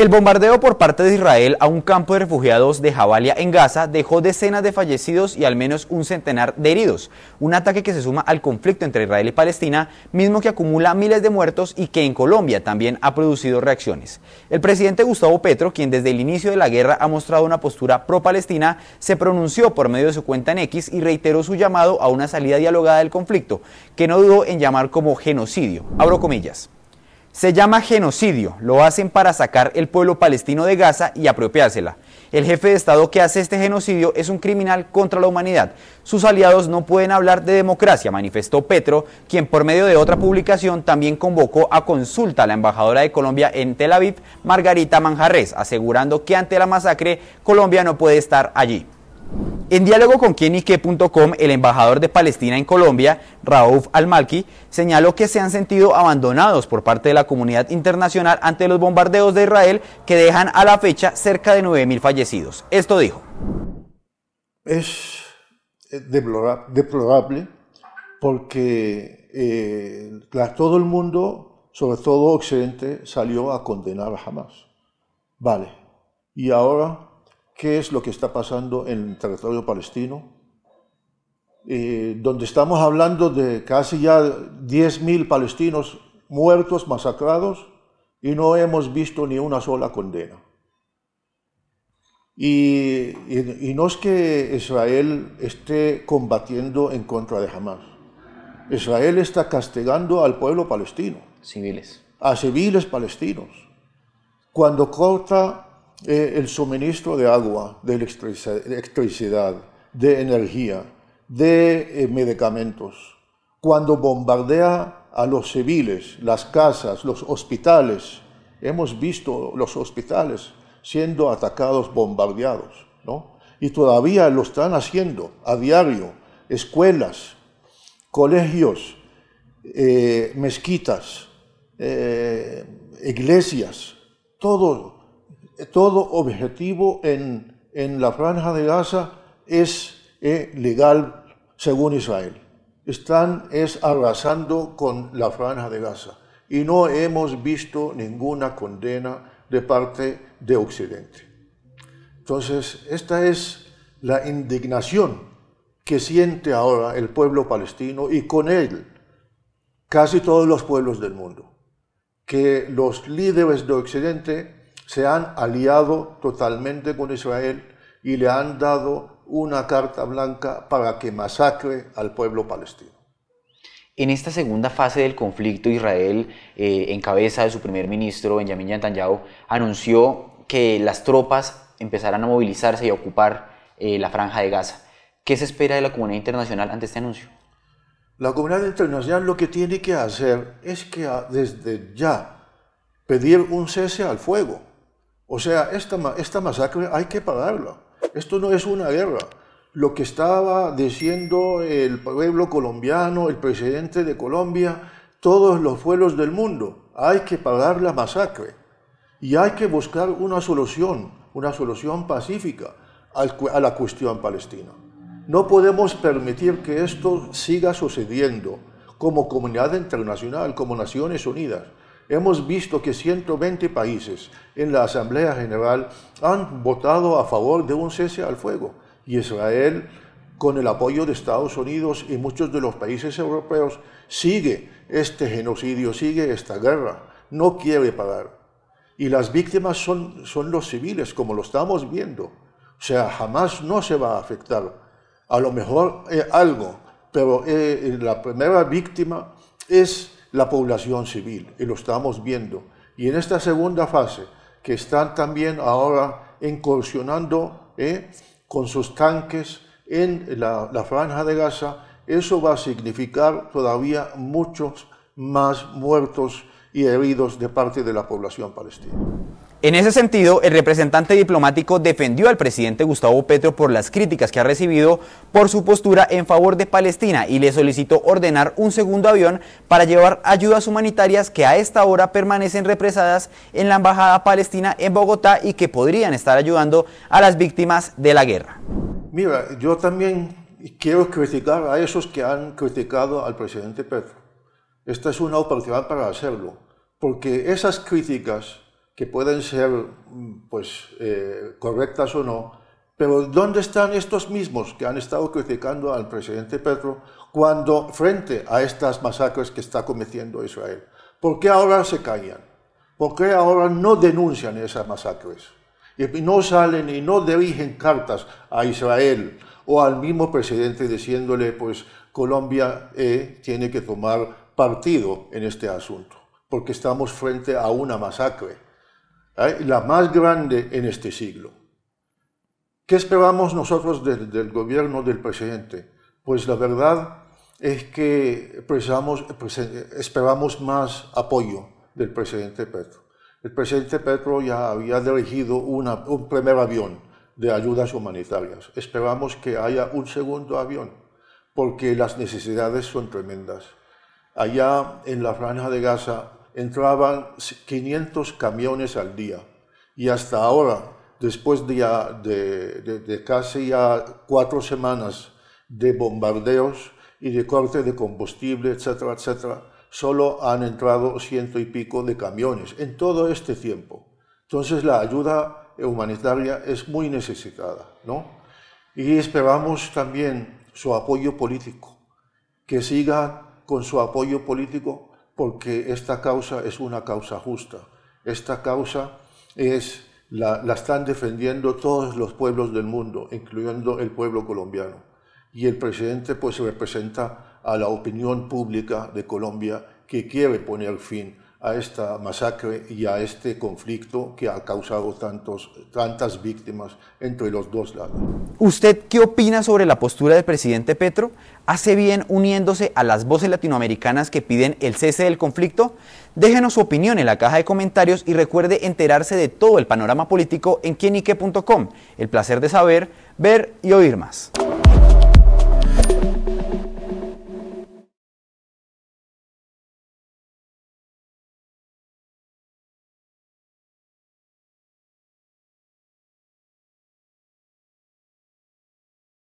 El bombardeo por parte de Israel a un campo de refugiados de Jabalia en Gaza dejó decenas de fallecidos y al menos un centenar de heridos, un ataque que se suma al conflicto entre Israel y Palestina, mismo que acumula miles de muertos y que en Colombia también ha producido reacciones. El presidente Gustavo Petro, quien desde el inicio de la guerra ha mostrado una postura pro-palestina, se pronunció por medio de su cuenta en X y reiteró su llamado a una salida dialogada del conflicto, que no dudó en llamar como genocidio. Abro comillas. Se llama genocidio, lo hacen para sacar el pueblo palestino de Gaza y apropiársela. El jefe de Estado que hace este genocidio es un criminal contra la humanidad. Sus aliados no pueden hablar de democracia, manifestó Petro, quien por medio de otra publicación también convocó a consulta a la embajadora de Colombia en Tel Aviv, Margarita Manjarres, asegurando que ante la masacre Colombia no puede estar allí. En diálogo con quienique.com, el embajador de Palestina en Colombia, Raúl Al-Malki, señaló que se han sentido abandonados por parte de la comunidad internacional ante los bombardeos de Israel que dejan a la fecha cerca de 9.000 fallecidos. Esto dijo. Es eh, deplorable porque eh, todo el mundo, sobre todo Occidente, salió a condenar a Hamas. Vale. Y ahora qué es lo que está pasando en el territorio palestino, eh, donde estamos hablando de casi ya 10.000 palestinos muertos, masacrados, y no hemos visto ni una sola condena. Y, y, no es que Israel esté combatiendo en contra de Hamas. Israel está castigando al pueblo palestino. Civiles. A civiles palestinos. Cuando corta eh, el suministro de agua, de electricidad, de energía, de eh, medicamentos. Cuando bombardea a los civiles, las casas, los hospitales, hemos visto los hospitales siendo atacados, bombardeados, ¿no? Y todavía lo están haciendo a diario, escuelas, colegios, eh, mezquitas, iglesias, todo todo objetivo en, la franja de Gaza es ilegal, eh, legal según Israel. Están es arrasando con la franja de Gaza y no hemos visto ninguna condena de parte de Occidente. Entonces, esta es la indignación que siente ahora el pueblo palestino y con él casi todos los pueblos del mundo, que los líderes de Occidente se han aliado totalmente con Israel y le han dado una carta blanca para que masacre al pueblo palestino. En esta segunda fase del conflicto, Israel, eh, en cabeza de su primer ministro Benjamin Netanyahu, anunció que las tropas empezarán a movilizarse y a ocupar eh, la franja de Gaza. ¿Qué se espera de la comunidad internacional ante este anuncio? La comunidad internacional lo que tiene que hacer es que desde ya pedir un cese al fuego o sea, esta, masacre hay que pagarla. Esto no es una guerra. Lo que estaba diciendo el pueblo colombiano, el presidente de Colombia, todos los pueblos del mundo, hay que pagar la masacre y hay que buscar una solución, una solución pacífica a la cuestión palestina. No podemos permitir que esto siga sucediendo como comunidad internacional, como Naciones Unidas hemos visto que 120 países en la Asamblea General han votado a favor de un cese al fuego y Israel, con el apoyo de Estados Unidos y muchos de los países europeos, sigue este genocidio, sigue esta guerra, no quiere parar. Y las víctimas son, son los civiles, como lo estamos viendo. O sea, jamás no se va a afectar. A lo mejor eh, algo, pero eh, la primera víctima es la población civil, y lo estamos viendo. Y en esta segunda fase, que están también ahora incursionando ¿eh? con sus tanques en la franja de Gaza, eso va a significar todavía muchos más muertos y heridos de parte de la población palestina. En ese sentido, el representante diplomático defendió al presidente Gustavo Petro por las críticas que ha recibido por su postura en favor de Palestina y le solicitó ordenar un segundo avión para llevar ayudas humanitarias que a esta hora permanecen represadas en la Embajada Palestina en Bogotá y que podrían estar ayudando a las víctimas de la guerra. Mira, yo también quiero criticar a esos que han criticado al presidente Petro. Esta es una oportunidad para hacerlo, porque esas críticas que pueden ser pues, eh, correctas o no, pero ¿dónde están estos mismos que han estado criticando al presidente Petro cuando frente a estas masacres que está cometiendo Israel? ¿Por qué ahora se callan? ¿Por qué ahora no denuncian esas masacres? Y no salen y no dirigen cartas a Israel o al mismo presidente diciéndole, pues Colombia eh, tiene que tomar partido en este asunto, porque estamos frente a una masacre la más grande en este siglo. ¿Qué esperamos nosotros del, gobierno del presidente? Pues la verdad es que esperamos más apoyo del presidente Petro. El presidente Petro ya había dirigido un primer avión de ayudas humanitarias. Esperamos que haya un segundo avión, porque las necesidades son tremendas. Allá en la franja de Gaza entraban 500 camiones al día. Y hasta ahora, después de, casi ya cuatro semanas de bombardeos y de corte de combustible, etcétera, etcétera, solo han entrado ciento y pico de camiones en todo este tiempo. Entonces la ayuda humanitaria es muy necesitada, ¿no? Y esperamos también su apoyo político, que siga con su apoyo político porque esta causa es una causa justa. Esta causa es la, están defendiendo todos los pueblos del mundo, incluyendo el pueblo colombiano. Y el presidente pues representa a la opinión pública de Colombia que quiere poner fin a esta masacre y a este conflicto que ha causado tantos, tantas víctimas entre los dos lados. ¿Usted qué opina sobre la postura del presidente Petro? ¿Hace bien uniéndose a las voces latinoamericanas que piden el cese del conflicto? Déjenos su opinión en la caja de comentarios y recuerde enterarse de todo el panorama político en quienique.com. El placer de saber, ver y oír más.